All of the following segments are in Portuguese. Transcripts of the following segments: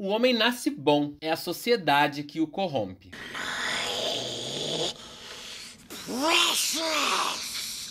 O homem nasce bom, é a sociedade que o corrompe. Precious.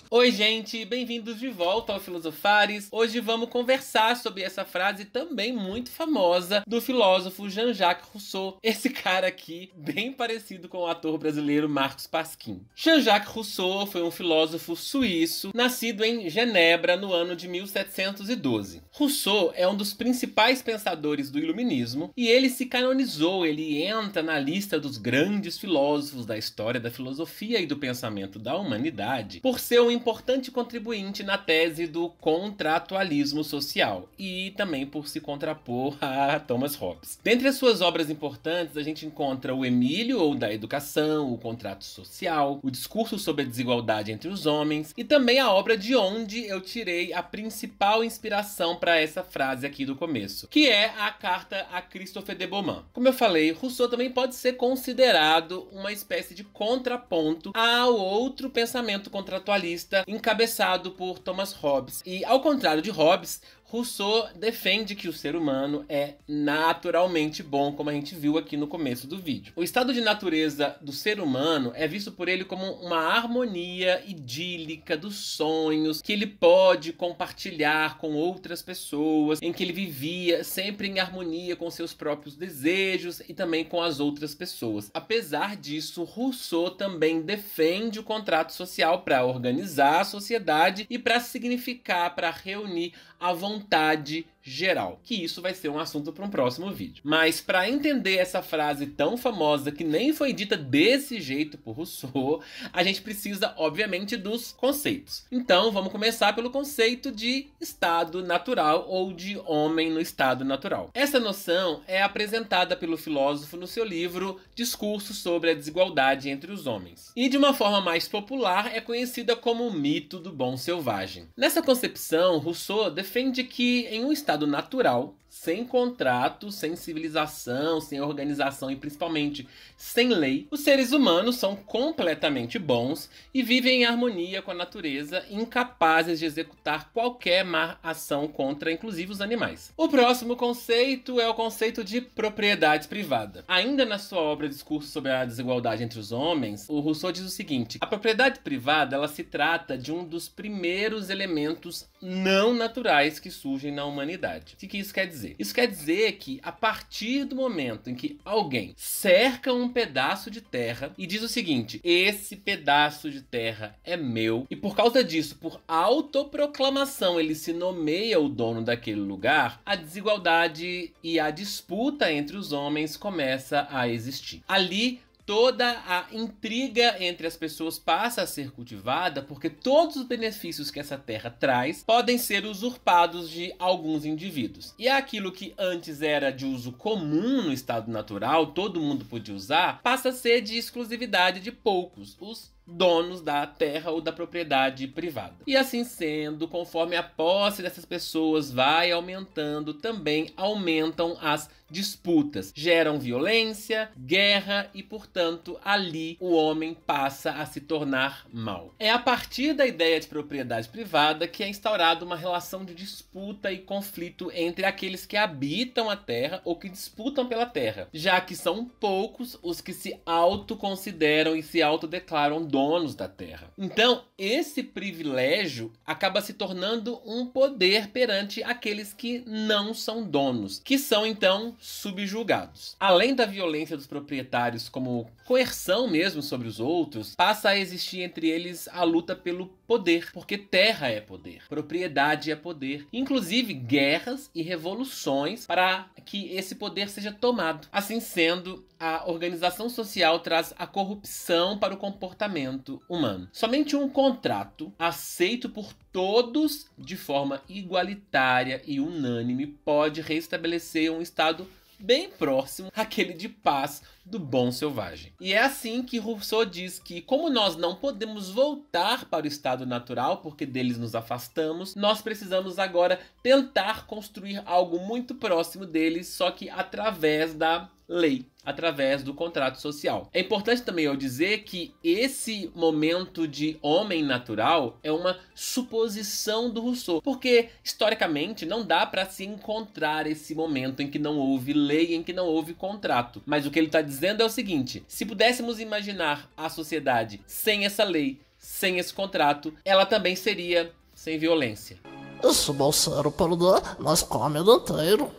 Oi, gente, bem-vindos de volta ao Filosofares. Hoje vamos conversar sobre essa frase também muito famosa do filósofo Jean-Jacques Rousseau, esse cara aqui, bem parecido com o ator brasileiro Marcos Pasquim. Jean-Jacques Rousseau foi um filósofo suíço, nascido em Genebra no ano de 1712. Rousseau é um dos principais pensadores do Iluminismo e ele se canonizou, ele entra na lista dos grandes filósofos da história da filosofia e do pensamento da humanidade por ser um importante contribuinte na tese do contratualismo social e também por se contrapor a Thomas Hobbes. Dentre as suas obras importantes, a gente encontra o Emílio ou da Educação, o Contrato Social, o Discurso sobre a Desigualdade entre os Homens e também a obra de onde eu tirei a principal inspiração para essa frase aqui do começo, que é a carta a Christopher de Beaumont. Como eu falei, Rousseau também pode ser considerado uma espécie de contraponto ao outro pensamento contratualista encabeçado por Thomas Hobbes. E ao contrário de Hobbes, Rousseau defende que o ser humano é naturalmente bom, como a gente viu aqui no começo do vídeo. O estado de natureza do ser humano é visto por ele como uma harmonia idílica dos sonhos que ele pode compartilhar com outras pessoas, em que ele vivia sempre em harmonia com seus próprios desejos e também com as outras pessoas. Apesar disso, Rousseau também defende o contrato social para organizar a sociedade e para significar, para reunir a vontade vontade geral, que isso vai ser um assunto para um próximo vídeo. Mas para entender essa frase tão famosa que nem foi dita desse jeito por Rousseau, a gente precisa, obviamente, dos conceitos. Então, vamos começar pelo conceito de estado natural ou de homem no estado natural. Essa noção é apresentada pelo filósofo no seu livro Discurso sobre a Desigualdade entre os Homens. E de uma forma mais popular é conhecida como o mito do bom selvagem. Nessa concepção, Rousseau defende que em um estado natural sem contrato, sem civilização, sem organização e principalmente sem lei, os seres humanos são completamente bons e vivem em harmonia com a natureza, incapazes de executar qualquer má ação contra, inclusive, os animais. O próximo conceito é o conceito de propriedade privada. Ainda na sua obra Discurso sobre a Desigualdade entre os Homens, o Rousseau diz o seguinte: a propriedade privada ela se trata de um dos primeiros elementos não naturais que surgem na humanidade. O que isso quer dizer? dizer? Isso quer dizer que a partir do momento em que alguém cerca um pedaço de terra e diz o seguinte: esse pedaço de terra é meu, e por causa disso, por autoproclamação, ele se nomeia o dono daquele lugar, a desigualdade e a disputa entre os homens começa a existir. Ali toda a intriga entre as pessoas passa a ser cultivada porque todos os benefícios que essa terra traz podem ser usurpados de alguns indivíduos. E é aquilo que antes era de uso comum no estado natural, todo mundo podia usar, passa a ser de exclusividade de poucos, os donos da terra ou da propriedade privada. E assim sendo, conforme a posse dessas pessoas vai aumentando, também aumentam as disputas, geram violência, guerra e, portanto, ali o homem passa a se tornar mal. É a partir da ideia de propriedade privada que é instaurada uma relação de disputa e conflito entre aqueles que habitam a terra ou que disputam pela terra, já que são poucos os que se autoconsideram e se autodeclaram donos donos da terra. Então, esse privilégio acaba se tornando um poder perante aqueles que não são donos, que são então subjugados. Além da violência dos proprietários como coerção mesmo sobre os outros, passa a existir entre eles a luta pelo poder, porque terra é poder, propriedade é poder, inclusive guerras e revoluções para que esse poder seja tomado. Assim sendo, a organização social traz a corrupção para o comportamento humano. Somente um contrato aceito por todos de forma igualitária e unânime pode restabelecer um estado bem próximo àquele de paz do bom selvagem. E é assim que Rousseau diz que, como nós não podemos voltar para o estado natural porque deles nos afastamos, nós precisamos agora tentar construir algo muito próximo deles, só que através da lei através do contrato social. É importante também eu dizer que esse momento de homem natural é uma suposição do Rousseau, porque historicamente não dá para se encontrar esse momento em que não houve lei, em que não houve contrato. Mas o que ele está dizendo dizendo é o seguinte: se pudéssemos imaginar a sociedade sem essa lei, sem esse contrato, ela também seria sem violência. Isso não serve para nós o inteiro.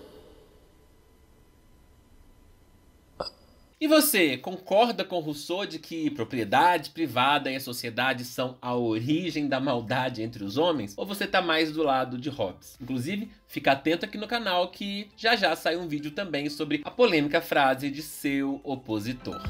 E você, concorda com Rousseau de que propriedade privada e a sociedade são a origem da maldade entre os homens? Ou você tá mais do lado de Hobbes? Inclusive, fica atento aqui no canal que já já sai um vídeo também sobre a polêmica frase de seu opositor.